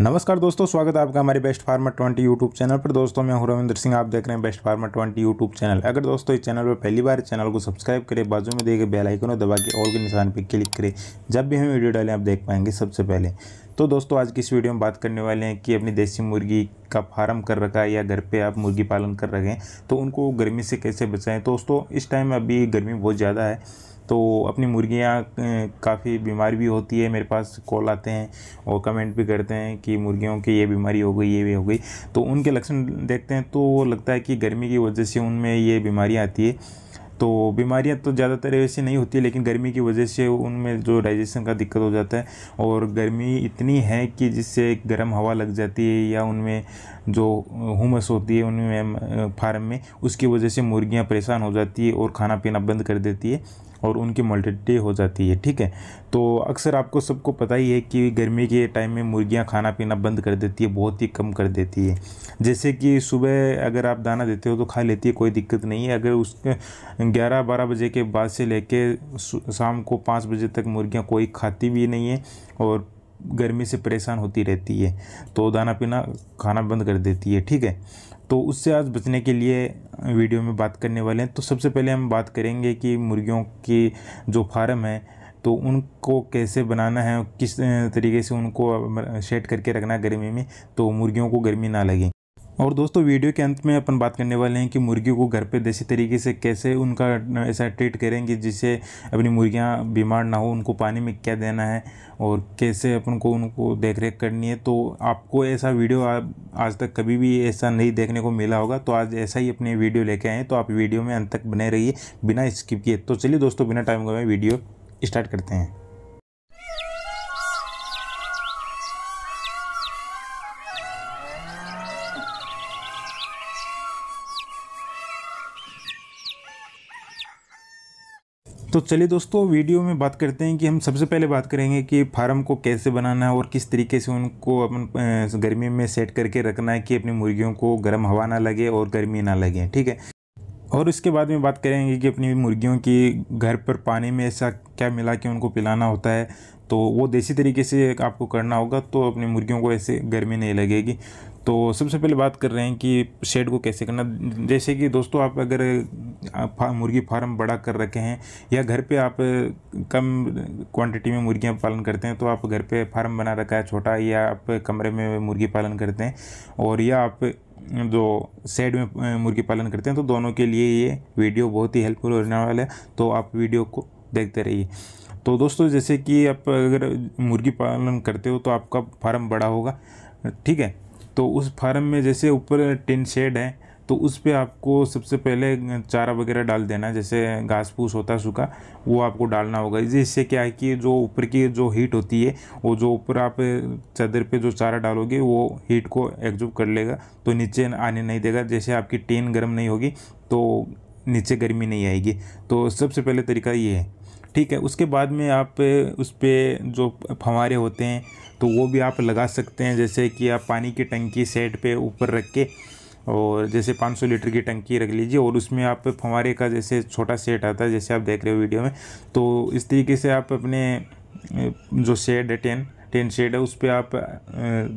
नमस्कार दोस्तों स्वागत है आपका हमारे best farmer twenty YouTube channel पर दोस्तों मैं हूं रविंद्र सिंह आप देख रहे हैं best farmer twenty YouTube channel अगर दोस्तों इस चैनल पर पहली बार चैनल को सब्सक्राइब करें बाजू में देखे बेल आइकन और दबा के ऑल के निशान पर क्लिक करें जब भी हम वीडियो डालें आप देख पाएंगे सबसे पहले तो दोस्तों आज की इस वीडियो में बात करने वाले हैं कि अपनी देसी मुर्गी का फार्म कर रखा है या घर पे आप मुर्गी पालन कर रखे हैं तो उनको गर्मी से कैसे बचाएं दोस्तों इस टाइम अभी गर्मी बहुत ज़्यादा है तो अपनी मुर्गियाँ काफ़ी बीमारी भी होती है मेरे पास कॉल आते हैं और कमेंट भी करते हैं कि मुर्गियों की ये बीमारी हो गई ये भी हो गई तो उनके लक्षण देखते हैं तो लगता है कि गर्मी की वजह से उनमें ये बीमारियाँ आती है तो बीमारियाँ तो ज़्यादातर ऐसे नहीं होती लेकिन गर्मी की वजह से उनमें जो डाइजेशन का दिक्कत हो जाता है और गर्मी इतनी है कि जिससे गर्म हवा लग जाती है या उनमें जो हुमस होती है उनमें फार्म में उसकी वजह से मुर्गियाँ परेशान हो जाती है और खाना पीना बंद कर देती है और उनकी मोलिटी हो जाती है ठीक है तो अक्सर आपको सबको पता ही है कि गर्मी के टाइम में मुर्गियाँ खाना पीना बंद कर देती है बहुत ही कम कर देती है जैसे कि सुबह अगर आप दाना देते हो तो खा लेती है कोई दिक्कत नहीं है अगर उस ग्यारह बारह बजे के बाद से लेके शाम को पाँच बजे तक मुर्गियाँ कोई खाती भी नहीं है और गर्मी से परेशान होती रहती है तो दाना पीना खाना बंद कर देती है ठीक है तो उससे आज बचने के लिए वीडियो में बात करने वाले हैं तो सबसे पहले हम बात करेंगे कि मुर्गियों के जो फार्म है तो उनको कैसे बनाना है किस तरीके से उनको शेड करके रखना है गर्मी में तो मुर्गियों को गर्मी ना लगे और दोस्तों वीडियो के अंत में अपन बात करने वाले हैं कि मुर्गियों को घर पे देसी तरीके से कैसे उनका ऐसा ट्रीट करेंगे जिससे अपनी मुर्गियाँ बीमार ना हो उनको पानी में क्या देना है और कैसे अपन को उनको देख रेख करनी है तो आपको ऐसा वीडियो आ, आज तक कभी भी ऐसा नहीं देखने को मिला होगा तो आज ऐसा ही अपने वीडियो लेके आए तो आप वीडियो में अंत तक बने रहिए बिना स्किप किए तो चलिए दोस्तों बिना टाइम गए वीडियो स्टार्ट करते हैं तो चलिए दोस्तों वीडियो में बात करते हैं कि हम सबसे पहले बात करेंगे कि फार्म को कैसे बनाना है और किस तरीके से उनको अपन गर्मी में सेट करके रखना है कि अपनी मुर्गियों को गर्म हवा ना लगे और गर्मी ना लगे ठीक है और उसके बाद में बात करेंगे कि अपनी मुर्गियों की घर पर पानी में ऐसा क्या मिला के उनको पिलाना होता है तो वो देसी तरीके से आपको करना होगा तो अपनी मुर्गियों को ऐसे गर्मी नहीं लगेगी तो सबसे पहले बात कर रहे हैं कि शेड को कैसे करना जैसे कि दोस्तों आप अगर मुर्गी फार्म बड़ा कर रखे हैं या घर पे आप कम क्वांटिटी में मुर्गियां पालन करते हैं तो आप घर पे फार्म बना रखा है छोटा या आप कमरे में मुर्गी पालन करते हैं और या आप जो सेड में मुर्गी पालन करते हैं तो दोनों के लिए ये वीडियो बहुत ही हेल्पफुल होने वाला है तो आप वीडियो को देखते रहिए तो दोस्तों जैसे कि आप अगर मुर्गी पालन करते हो तो आपका फार्म बड़ा होगा ठीक है तो उस फार्म में जैसे ऊपर टिन शेड है तो उस पर आपको सबसे पहले चारा वगैरह डाल देना जैसे घास फूस होता है सूखा वो आपको डालना होगा इससे क्या है कि जो ऊपर की जो हीट होती है वो जो ऊपर आप चादर पे जो चारा डालोगे वो हीट को एग्जॉर्ब कर लेगा तो नीचे आने नहीं देगा जैसे आपकी टेन गर्म नहीं होगी तो नीचे गर्मी नहीं आएगी तो सबसे पहले तरीका ये है ठीक है उसके बाद में आप उस पर जो फंवारे होते हैं तो वो भी आप लगा सकते हैं जैसे कि आप पानी की टंकी सेट पे ऊपर रख के और जैसे 500 लीटर की टंकी रख लीजिए और उसमें आप फंवारे का जैसे छोटा सेट आता है जैसे आप देख रहे हो वीडियो में तो इस तरीके से आप अपने जो सेट है टेन टेंट शेड है उस पर आप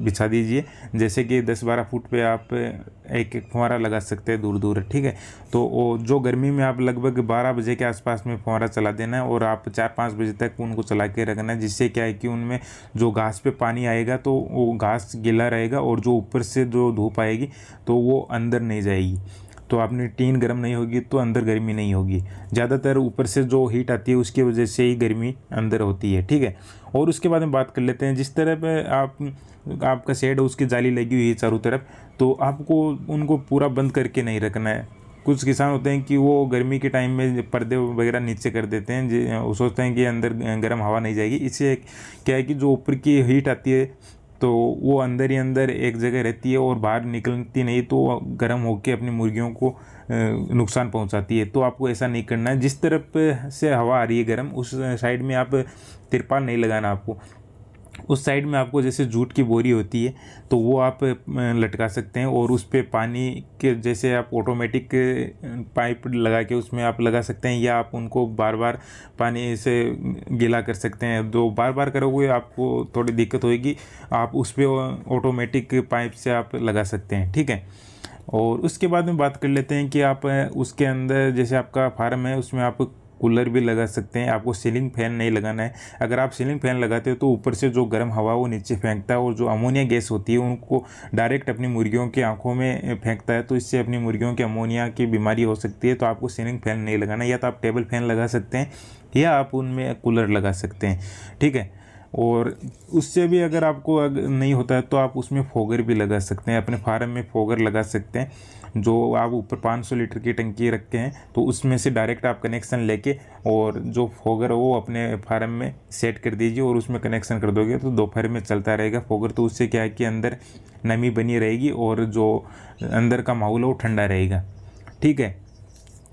बिछा दीजिए जैसे कि दस बारह फुट पे आप एक एक फुहारा लगा सकते हैं दूर दूर ठीक है तो वो जो गर्मी में आप लगभग बारह बजे के आसपास में फुहारा चला देना है और आप चार पाँच बजे तक उनको चला के रखना है जिससे क्या है कि उनमें जो घास पे पानी आएगा तो वो घास गीला रहेगा और जो ऊपर से जो धूप आएगी तो वो अंदर नहीं जाएगी तो आपने टीन गर्म नहीं होगी तो अंदर गर्मी नहीं होगी ज़्यादातर ऊपर से जो हीट आती है उसकी वजह से ही गर्मी अंदर होती है ठीक है और उसके बाद में बात कर लेते हैं जिस तरह पर आप आपका शेड है उसकी जाली लगी हुई है चारों तरफ तो आपको उनको पूरा बंद करके नहीं रखना है कुछ किसान होते हैं कि वो गर्मी के टाइम में पर्दे वगैरह नीचे कर देते हैं वो सोचते हैं कि अंदर गर्म हवा नहीं जाएगी इससे क्या है कि जो ऊपर की हीट आती है तो वो अंदर ही अंदर एक जगह रहती है और बाहर निकलती नहीं तो गर्म होकर अपनी मुर्गियों को नुकसान पहुंचाती है तो आपको ऐसा नहीं करना है जिस तरफ से हवा आ रही है गर्म उस साइड में आप तिरपाल नहीं लगाना आपको उस साइड में आपको जैसे जूट की बोरी होती है तो वो आप लटका सकते हैं और उस पर पानी के जैसे आप ऑटोमेटिक पाइप लगा के उसमें आप लगा सकते हैं या आप उनको बार बार पानी से गीला कर सकते हैं जो बार बार करोगे आपको थोड़ी दिक्कत होगी आप उस पर ऑटोमेटिक पाइप से आप लगा सकते हैं ठीक है और उसके बाद में बात कर लेते हैं कि आप उसके अंदर जैसे आपका फार्म है उसमें आप कूलर भी लगा सकते हैं आपको सीलिंग फैन नहीं लगाना है अगर आप सीलिंग फैन लगाते हो तो ऊपर से जो गर्म हवा वो नीचे फेंकता है और जो अमोनिया गैस होती है उनको डायरेक्ट अपनी मुर्गियों की आंखों में फेंकता है तो इससे अपनी मुर्गियों की अमोनिया की बीमारी हो सकती है तो आपको सीलिंग फैन नहीं लगाना या तो आप टेबल फैन लगा सकते हैं या आप उनमें कूलर लगा सकते हैं ठीक है और उससे भी अगर आपको अगर नहीं होता है तो आप उसमें फोगर भी लगा सकते हैं अपने फार्म में फोगर लगा सकते हैं जो आप ऊपर 500 लीटर की टंकी रखते हैं तो उसमें से डायरेक्ट आप कनेक्शन लेके और जो फोगर है वो अपने फार्म में सेट कर दीजिए और उसमें कनेक्शन कर दोगे तो दोपहर में चलता रहेगा फोगर तो उससे क्या है कि अंदर नमी बनी रहेगी और जो अंदर का माहौल है वो ठंडा रहेगा ठीक है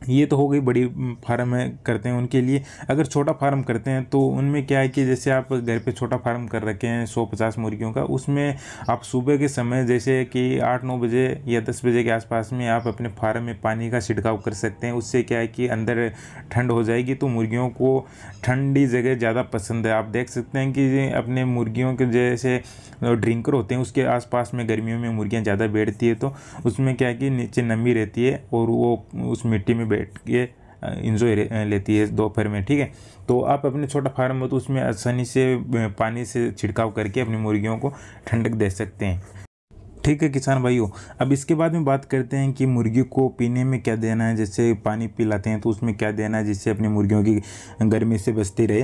ये तो हो गई बड़ी फार्म है करते हैं उनके लिए अगर छोटा फार्म करते हैं तो उनमें क्या है कि जैसे आप घर पे छोटा फार्म कर रखे हैं सौ पचास मुर्गियों का उसमें आप सुबह के समय जैसे कि आठ नौ बजे या दस बजे के आसपास में आप अपने फार्म में पानी का छिड़काव कर सकते हैं उससे क्या है कि अंदर ठंड हो जाएगी तो मुर्गियों को ठंडी जगह ज़्यादा पसंद है आप देख सकते हैं कि अपने मुर्गियों के जैसे ड्रिंकर होते हैं उसके आसपास में गर्मियों में मुर्गियाँ ज़्यादा बैठती है तो उसमें क्या है कि नीचे नमी रहती है और वो उस मिट्टी में बैठ के इंजॉय लेती है दोपहर में ठीक है तो आप अपने छोटा फार्म हो तो उसमें आसानी से पानी से छिड़काव करके अपनी मुर्गियों को ठंडक दे सकते हैं ठीक है किसान भाइयों अब इसके बाद में बात करते हैं कि मुर्गी को पीने में क्या देना है जैसे पानी पिलाते हैं तो उसमें क्या देना है जिससे अपनी मुर्गियों की गर्मी से बचती रहे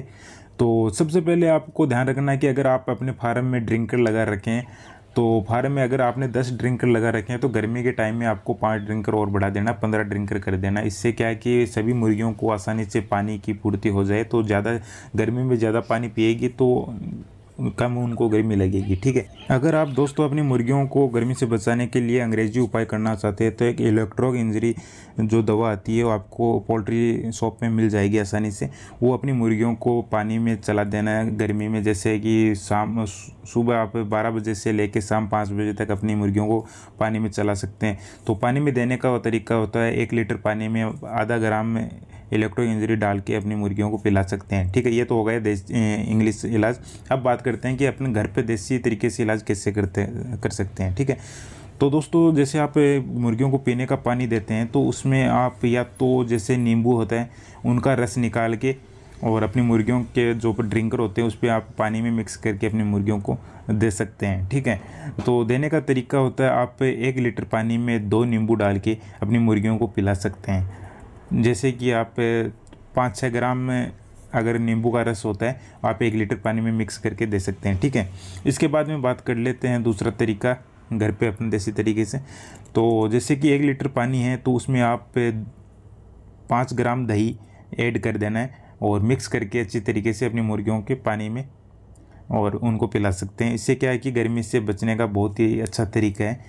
तो सबसे पहले आपको ध्यान रखना है कि अगर आप अपने फार्म में ड्रिंकर लगा रखें तो फार्म में अगर आपने दस ड्रिंकर लगा रखे हैं तो गर्मी के टाइम में आपको पाँच ड्रिंकर और बढ़ा देना पंद्रह ड्रिंकर कर देना इससे क्या है कि सभी मुर्गियों को आसानी से पानी की पूर्ति हो जाए तो ज़्यादा गर्मी में ज़्यादा पानी पिएगी तो कम उनको गर्मी लगेगी ठीक है अगर आप दोस्तों अपनी मुर्गियों को गर्मी से बचाने के लिए अंग्रेजी उपाय करना चाहते हैं तो एक इलेक्ट्रॉक इंजरी जो दवा आती है वो आपको पोल्ट्री शॉप में मिल जाएगी आसानी से वो अपनी मुर्गियों को पानी में चला देना है गर्मी में जैसे कि शाम सुबह आप बारह बजे से लेकर शाम पाँच बजे तक अपनी मुर्गियों को पानी में चला सकते हैं तो पानी में देने का तरीका होता है एक लीटर पानी में आधा ग्राम में इलेक्ट्रो इंजरी डाल के अपनी मुर्गियों को पिला सकते हैं ठीक है ये तो हो गया इंग्लिश इलाज अब बात करते हैं कि अपने घर पर देसी तरीके से इलाज कैसे करते कर सकते हैं ठीक है तो दोस्तों जैसे आप मुर्गियों को पीने का पानी देते हैं तो उसमें आप या तो जैसे नींबू होता है उनका रस निकाल के और अपनी मुर्गियों के जो ड्रिंकर होते हैं उस पर आप पानी में मिक्स करके अपनी मुर्गियों को दे सकते हैं ठीक है तो देने का तरीका होता है आप एक लीटर पानी में दो नींबू डाल के अपनी मुर्गियों को पिला सकते हैं जैसे कि आप पाँच छः ग्राम में अगर नींबू का रस होता है आप एक लीटर पानी में मिक्स करके दे सकते हैं ठीक है इसके बाद में बात कर लेते हैं दूसरा तरीका घर पे अपने देसी तरीके से तो जैसे कि एक लीटर पानी है तो उसमें आप पाँच ग्राम दही ऐड कर देना है और मिक्स करके अच्छी तरीके से अपनी मुर्गियों के पानी में और उनको पिला सकते हैं इससे क्या है कि गर्मी से बचने का बहुत ही अच्छा तरीका है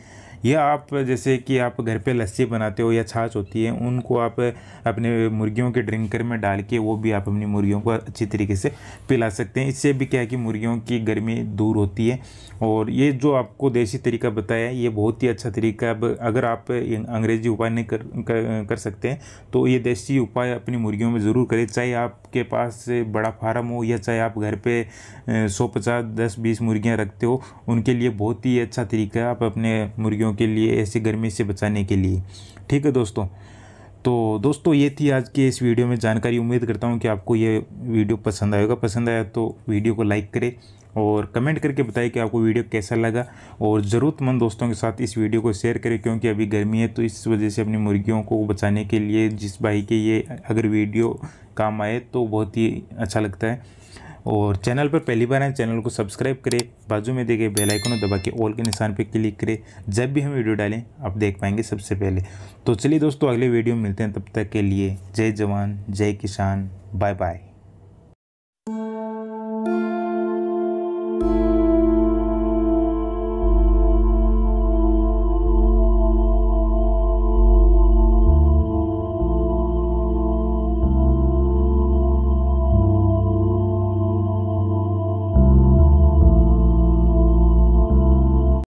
यह आप जैसे कि आप घर पे लस्सी बनाते हो या छाछ होती है उनको आप अपने मुर्गियों के ड्रिंकर में डाल के वो भी आप अपनी मुर्गियों को अच्छी तरीके से पिला सकते हैं इससे भी क्या है कि मुर्गियों की गर्मी दूर होती है और ये जो आपको देसी तरीका बताया है ये बहुत ही अच्छा तरीका अब अगर आप अंग्रेजी उपाय नहीं कर, कर कर सकते हैं तो ये देसी उपाय अपनी मुर्गियों में ज़रूर करें चाहे आपके पास बड़ा फार्म हो या चाहे आप घर पे सौ पचास दस बीस मुर्गियाँ रखते हो उनके लिए बहुत ही अच्छा तरीका है आप अपने मुर्गियों सर्दियों के लिए ऐसी गर्मी से बचाने के लिए ठीक है दोस्तों तो दोस्तों ये थी आज की इस वीडियो में जानकारी उम्मीद करता हूँ कि आपको ये वीडियो पसंद आएगा पसंद आया तो वीडियो को लाइक करें और कमेंट करके बताएं कि आपको वीडियो कैसा लगा और ज़रूरतमंद दोस्तों के साथ इस वीडियो को शेयर करें क्योंकि अभी गर्मी है तो इस वजह से अपनी मुर्गियों को बचाने के लिए जिस भाई के ये अगर वीडियो काम आए तो बहुत ही अच्छा लगता है और चैनल पर पहली बार आए चैनल को सब्सक्राइब करें बाजू में देखे बेलाइकन और दबा के ऑल के निशान पर क्लिक करें जब भी हम वीडियो डालें आप देख पाएंगे सबसे पहले तो चलिए दोस्तों अगले वीडियो में मिलते हैं तब तक के लिए जय जवान जय किसान बाय बाय